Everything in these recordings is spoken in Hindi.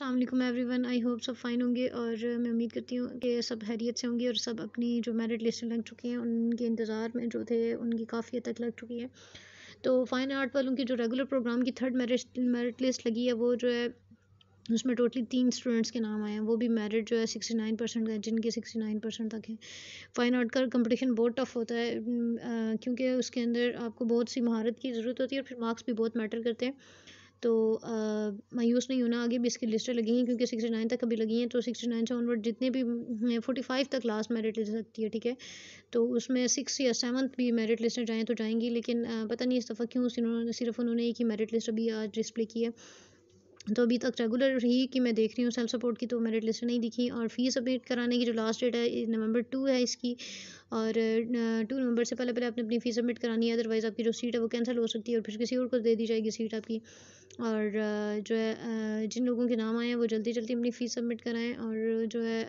Allah every one I hope सब फ़ाइन होंगे और मैं उम्मीद करती हूँ कि सब हैरियत से होंगे और सब अपनी जो मेरिट लिस्ट लग चुकी हैं उनके इंतज़ार में जो थे उनकी काफ़ी हद तक लग चुकी है तो फ़ाइन आर्ट वालों की जो रेगुलर प्रोग्राम की थर्ड मेरिट मेरिट लिस्ट लगी है वो जो है उसमें टोटली तीन स्टूडेंट्स के नाम आए हैं वो भी मेरिट जो है सिक्सटी नाइन परसेंट का है जिनके सिक्सटी नाइन परसेंट तक है फ़ाइन आर्ट का कंपटीशन बहुत टफ होता है क्योंकि उसके अंदर आपको बहुत सी महारत की ज़रूरत होती है और फिर मार्क्स भी बहुत मैटर करते हैं तो मायूस नहीं होना आगे भी इसकी लिस्टें लगी हैं क्योंकि सिक्सटी नाइन तक अभी लगी हैं तो सिक्सटी नाइन से ऑनवर्ड जितने भी फोर्टी फाइव तक लास्ट मेरिट लिस्ट सकती है ठीक है तो उसमें सिक्स या सेवन्थ भी मेरिट लिस्टें जाएँ तो जाएंगी लेकिन पता नहीं इस दफ़ा क्यों सिर्फ उन्होंने एक ही मेरिट लिस्ट अभी आज डिस्प्ले की है तो अभी तक रेगुलर रही कि मैं देख रही हूँ सेल्फ सपोर्ट की तो मेरिट लिस्ट नहीं दिखी और फ़ीस सबमिट कराने की जो लास्ट डेट है नवंबर टू है इसकी और टू नवंबर से पहले पहले आपने अपनी फ़ीस सबमिट करानी है अदरवाइज़ आपकी जो सीट है वो कैंसिल हो सकती है और फिर किसी और को दे दी जाएगी सीट आपकी और जो है जिन लोगों के नाम आए हैं वो जल्दी जल्दी अपनी फ़ीस सबमिट कराएं और जो है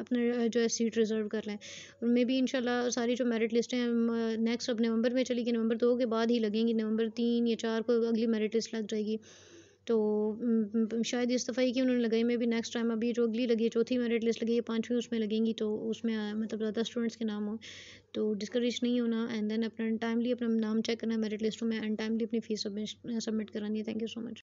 अपना जो है सीट रिज़र्व कर लें और मे बी इन सारी जो मेरिट लिस्ट हैं नेक्स्ट अब नवंबर में चलेगी नवंबर दो के बाद ही लगेंगी नवंबर तीन या चार को अगली मेरिट लिस्ट लग जाएगी तो शायद इस दफ़ा ही कि उन्होंने लगाई मैं भी नेक्स्ट टाइम अभी जो अगली लगी है चौथी मेरिट लिस्ट लगी है पाँचवीं उसमें लगेंगी तो उसमें मतलब ज़्यादा स्टूडेंट्स के नाम हों तो डिस्करेज नहीं होना एंड देन अपना टाइमली अपना नाम चेक करना मेरिट लिस्ट में एंड टाइमली अपनी फ़ीस सबमिट करानी है थैंक यू सो मच